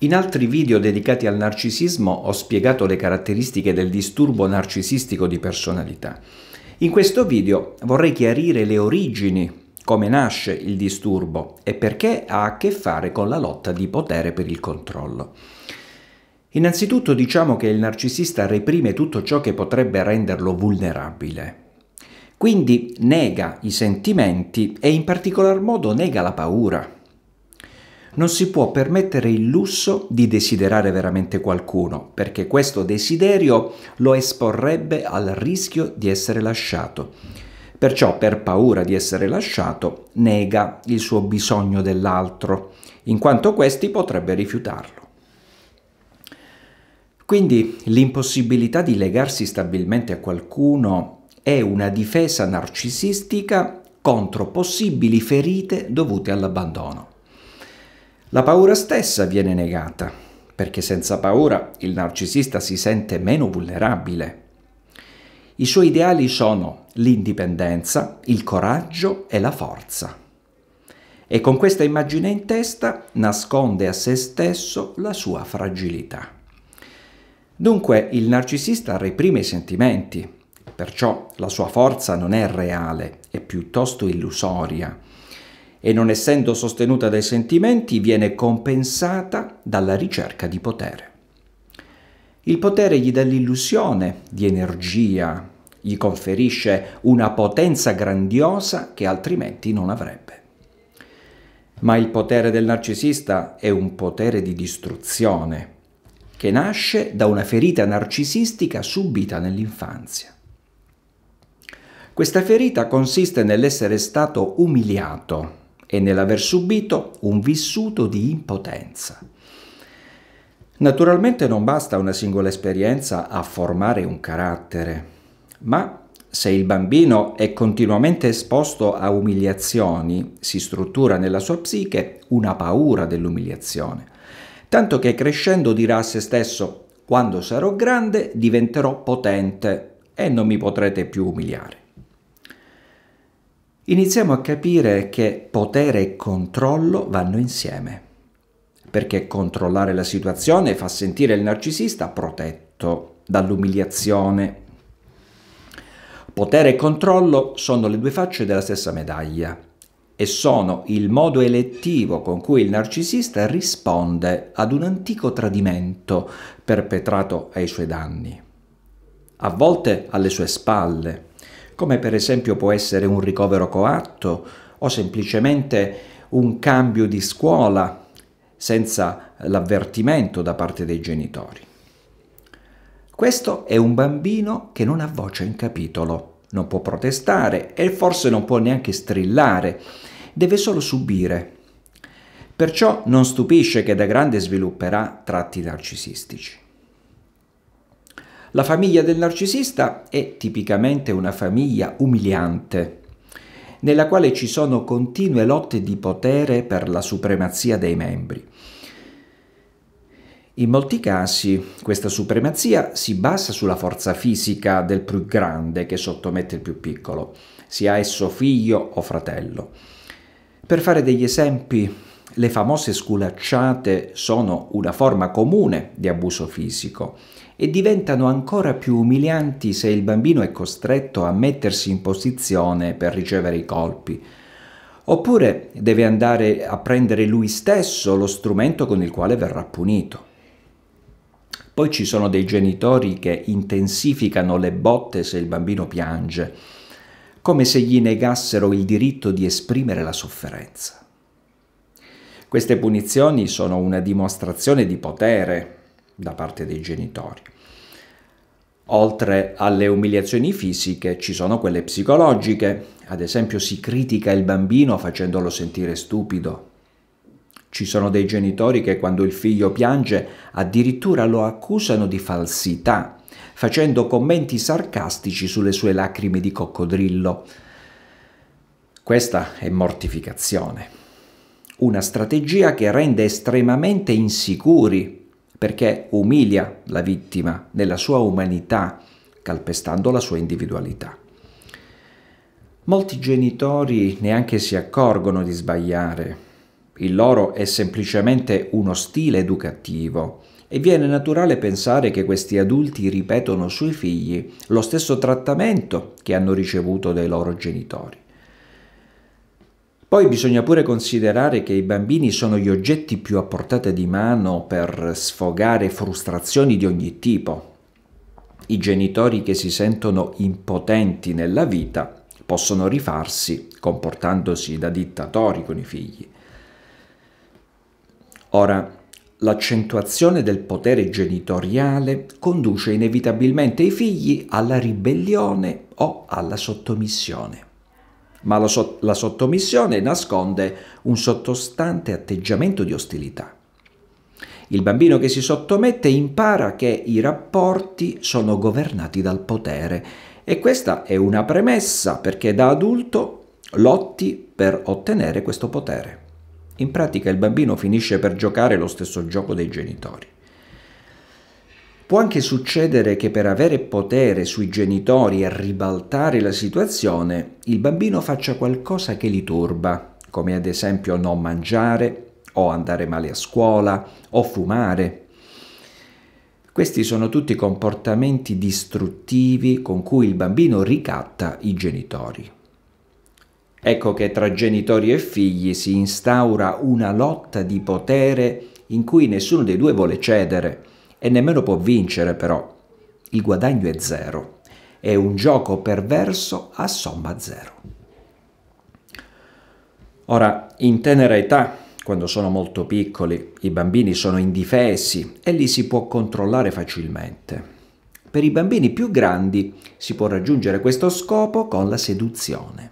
In altri video dedicati al narcisismo ho spiegato le caratteristiche del disturbo narcisistico di personalità. In questo video vorrei chiarire le origini, come nasce il disturbo e perché ha a che fare con la lotta di potere per il controllo. Innanzitutto diciamo che il narcisista reprime tutto ciò che potrebbe renderlo vulnerabile. Quindi nega i sentimenti e in particolar modo nega la paura non si può permettere il lusso di desiderare veramente qualcuno, perché questo desiderio lo esporrebbe al rischio di essere lasciato. Perciò, per paura di essere lasciato, nega il suo bisogno dell'altro, in quanto questi potrebbe rifiutarlo. Quindi l'impossibilità di legarsi stabilmente a qualcuno è una difesa narcisistica contro possibili ferite dovute all'abbandono. La paura stessa viene negata, perché senza paura il narcisista si sente meno vulnerabile. I suoi ideali sono l'indipendenza, il coraggio e la forza. E con questa immagine in testa nasconde a se stesso la sua fragilità. Dunque il narcisista reprime i sentimenti, perciò la sua forza non è reale, è piuttosto illusoria e non essendo sostenuta dai sentimenti viene compensata dalla ricerca di potere. Il potere gli dà l'illusione di energia, gli conferisce una potenza grandiosa che altrimenti non avrebbe. Ma il potere del narcisista è un potere di distruzione, che nasce da una ferita narcisistica subita nell'infanzia. Questa ferita consiste nell'essere stato umiliato e nell'aver subito un vissuto di impotenza. Naturalmente non basta una singola esperienza a formare un carattere, ma se il bambino è continuamente esposto a umiliazioni, si struttura nella sua psiche una paura dell'umiliazione, tanto che crescendo dirà a se stesso quando sarò grande diventerò potente e non mi potrete più umiliare iniziamo a capire che potere e controllo vanno insieme, perché controllare la situazione fa sentire il narcisista protetto dall'umiliazione. Potere e controllo sono le due facce della stessa medaglia e sono il modo elettivo con cui il narcisista risponde ad un antico tradimento perpetrato ai suoi danni, a volte alle sue spalle come per esempio può essere un ricovero coatto o semplicemente un cambio di scuola senza l'avvertimento da parte dei genitori. Questo è un bambino che non ha voce in capitolo, non può protestare e forse non può neanche strillare, deve solo subire. Perciò non stupisce che da grande svilupperà tratti narcisistici. La famiglia del narcisista è tipicamente una famiglia umiliante, nella quale ci sono continue lotte di potere per la supremazia dei membri. In molti casi questa supremazia si basa sulla forza fisica del più grande che sottomette il più piccolo, sia esso figlio o fratello. Per fare degli esempi le famose sculacciate sono una forma comune di abuso fisico e diventano ancora più umilianti se il bambino è costretto a mettersi in posizione per ricevere i colpi. Oppure deve andare a prendere lui stesso lo strumento con il quale verrà punito. Poi ci sono dei genitori che intensificano le botte se il bambino piange, come se gli negassero il diritto di esprimere la sofferenza. Queste punizioni sono una dimostrazione di potere da parte dei genitori. Oltre alle umiliazioni fisiche ci sono quelle psicologiche, ad esempio si critica il bambino facendolo sentire stupido. Ci sono dei genitori che quando il figlio piange addirittura lo accusano di falsità, facendo commenti sarcastici sulle sue lacrime di coccodrillo. Questa è mortificazione. Una strategia che rende estremamente insicuri perché umilia la vittima nella sua umanità, calpestando la sua individualità. Molti genitori neanche si accorgono di sbagliare. Il loro è semplicemente uno stile educativo e viene naturale pensare che questi adulti ripetono sui figli lo stesso trattamento che hanno ricevuto dai loro genitori. Poi bisogna pure considerare che i bambini sono gli oggetti più a portata di mano per sfogare frustrazioni di ogni tipo. I genitori che si sentono impotenti nella vita possono rifarsi comportandosi da dittatori con i figli. Ora, l'accentuazione del potere genitoriale conduce inevitabilmente i figli alla ribellione o alla sottomissione ma la, so la sottomissione nasconde un sottostante atteggiamento di ostilità. Il bambino che si sottomette impara che i rapporti sono governati dal potere e questa è una premessa perché da adulto lotti per ottenere questo potere. In pratica il bambino finisce per giocare lo stesso gioco dei genitori. Può anche succedere che per avere potere sui genitori e ribaltare la situazione, il bambino faccia qualcosa che li turba, come ad esempio non mangiare, o andare male a scuola, o fumare. Questi sono tutti comportamenti distruttivi con cui il bambino ricatta i genitori. Ecco che tra genitori e figli si instaura una lotta di potere in cui nessuno dei due vuole cedere e nemmeno può vincere però. Il guadagno è zero. È un gioco perverso a somma zero. Ora, in tenera età, quando sono molto piccoli, i bambini sono indifesi e li si può controllare facilmente. Per i bambini più grandi si può raggiungere questo scopo con la seduzione.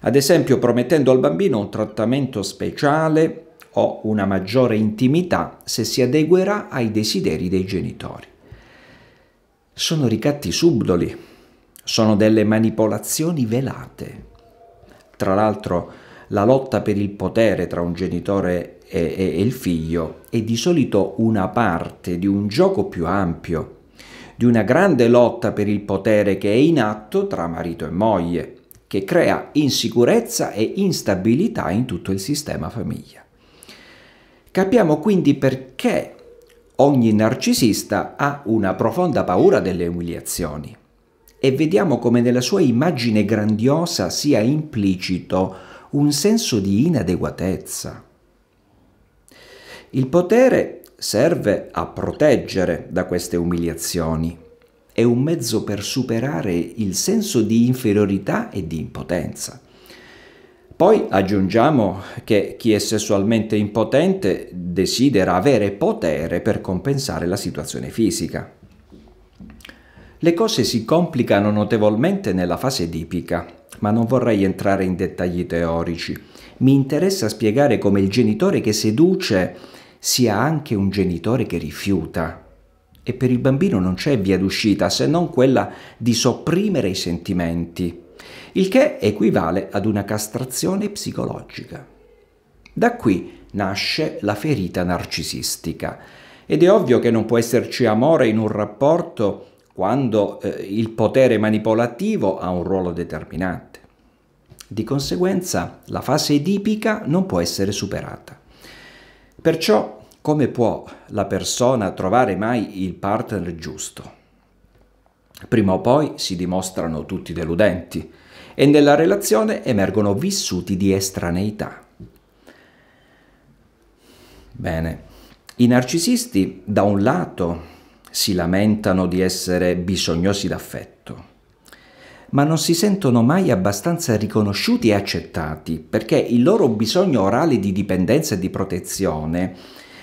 Ad esempio promettendo al bambino un trattamento speciale o una maggiore intimità se si adeguerà ai desideri dei genitori. Sono ricatti subdoli, sono delle manipolazioni velate. Tra l'altro, la lotta per il potere tra un genitore e, e, e il figlio è di solito una parte di un gioco più ampio, di una grande lotta per il potere che è in atto tra marito e moglie, che crea insicurezza e instabilità in tutto il sistema famiglia. Capiamo quindi perché ogni narcisista ha una profonda paura delle umiliazioni e vediamo come nella sua immagine grandiosa sia implicito un senso di inadeguatezza. Il potere serve a proteggere da queste umiliazioni, è un mezzo per superare il senso di inferiorità e di impotenza. Poi aggiungiamo che chi è sessualmente impotente desidera avere potere per compensare la situazione fisica. Le cose si complicano notevolmente nella fase tipica, ma non vorrei entrare in dettagli teorici. Mi interessa spiegare come il genitore che seduce sia anche un genitore che rifiuta. E per il bambino non c'è via d'uscita se non quella di sopprimere i sentimenti il che equivale ad una castrazione psicologica. Da qui nasce la ferita narcisistica ed è ovvio che non può esserci amore in un rapporto quando eh, il potere manipolativo ha un ruolo determinante. Di conseguenza la fase edipica non può essere superata. Perciò come può la persona trovare mai il partner giusto? Prima o poi si dimostrano tutti deludenti e nella relazione emergono vissuti di estraneità. Bene, i narcisisti da un lato si lamentano di essere bisognosi d'affetto, ma non si sentono mai abbastanza riconosciuti e accettati perché il loro bisogno orale di dipendenza e di protezione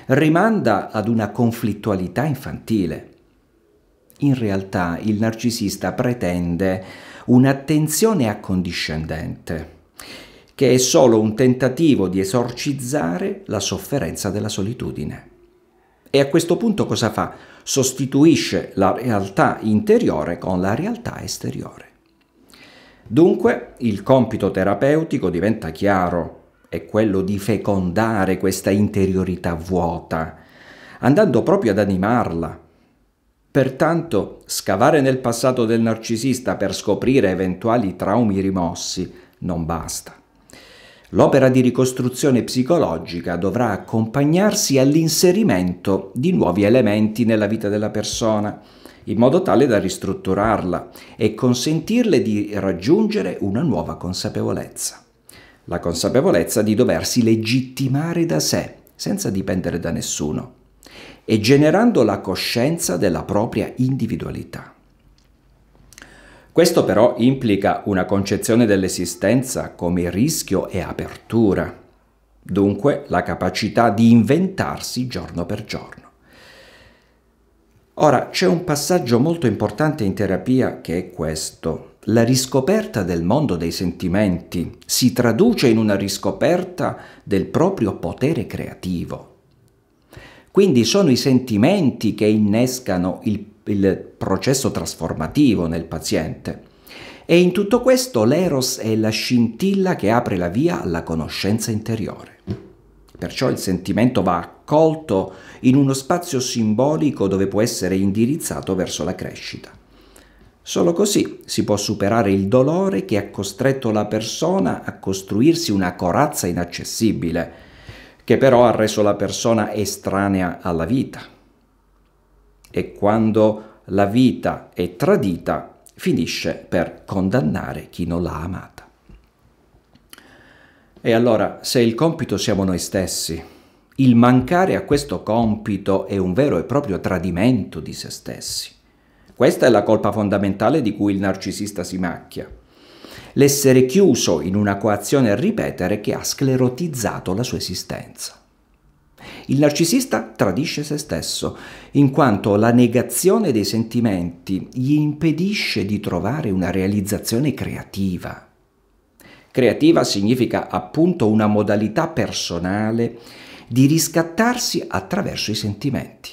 rimanda ad una conflittualità infantile. In realtà il narcisista pretende un'attenzione accondiscendente, che è solo un tentativo di esorcizzare la sofferenza della solitudine. E a questo punto cosa fa? Sostituisce la realtà interiore con la realtà esteriore. Dunque il compito terapeutico diventa chiaro, è quello di fecondare questa interiorità vuota, andando proprio ad animarla, Pertanto, scavare nel passato del narcisista per scoprire eventuali traumi rimossi non basta. L'opera di ricostruzione psicologica dovrà accompagnarsi all'inserimento di nuovi elementi nella vita della persona, in modo tale da ristrutturarla e consentirle di raggiungere una nuova consapevolezza. La consapevolezza di doversi legittimare da sé, senza dipendere da nessuno, e generando la coscienza della propria individualità. Questo però implica una concezione dell'esistenza come rischio e apertura, dunque la capacità di inventarsi giorno per giorno. Ora, c'è un passaggio molto importante in terapia che è questo. La riscoperta del mondo dei sentimenti si traduce in una riscoperta del proprio potere creativo, quindi sono i sentimenti che innescano il, il processo trasformativo nel paziente. E in tutto questo l'eros è la scintilla che apre la via alla conoscenza interiore. Perciò il sentimento va accolto in uno spazio simbolico dove può essere indirizzato verso la crescita. Solo così si può superare il dolore che ha costretto la persona a costruirsi una corazza inaccessibile, che però ha reso la persona estranea alla vita. E quando la vita è tradita, finisce per condannare chi non l'ha amata. E allora, se il compito siamo noi stessi, il mancare a questo compito è un vero e proprio tradimento di se stessi. Questa è la colpa fondamentale di cui il narcisista si macchia l'essere chiuso in una coazione a ripetere che ha sclerotizzato la sua esistenza. Il narcisista tradisce se stesso, in quanto la negazione dei sentimenti gli impedisce di trovare una realizzazione creativa. Creativa significa appunto una modalità personale di riscattarsi attraverso i sentimenti,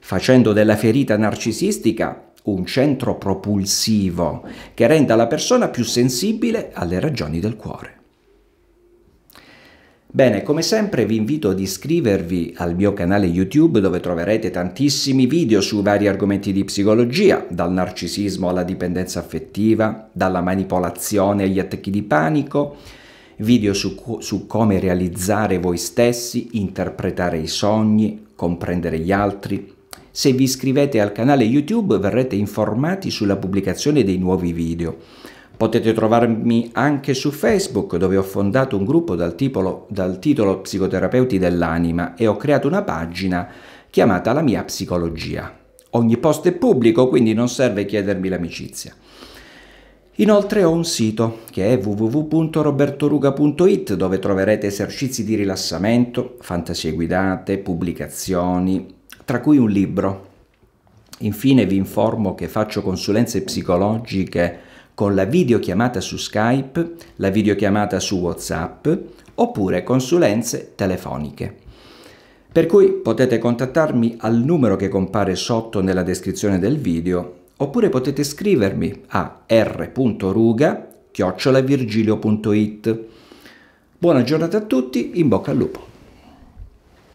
facendo della ferita narcisistica un centro propulsivo che renda la persona più sensibile alle ragioni del cuore. Bene, come sempre vi invito ad iscrivervi al mio canale YouTube dove troverete tantissimi video su vari argomenti di psicologia, dal narcisismo alla dipendenza affettiva, dalla manipolazione agli attacchi di panico, video su, su come realizzare voi stessi, interpretare i sogni, comprendere gli altri, se vi iscrivete al canale YouTube verrete informati sulla pubblicazione dei nuovi video. Potete trovarmi anche su Facebook dove ho fondato un gruppo dal, tipolo, dal titolo Psicoterapeuti dell'anima e ho creato una pagina chiamata La mia psicologia. Ogni post è pubblico, quindi non serve chiedermi l'amicizia. Inoltre ho un sito che è www.robertoruga.it dove troverete esercizi di rilassamento, fantasie guidate, pubblicazioni, tra cui un libro. Infine vi informo che faccio consulenze psicologiche con la videochiamata su Skype, la videochiamata su WhatsApp oppure consulenze telefoniche. Per cui potete contattarmi al numero che compare sotto nella descrizione del video oppure potete scrivermi a r.ruga.it. Buona giornata a tutti, in bocca al lupo!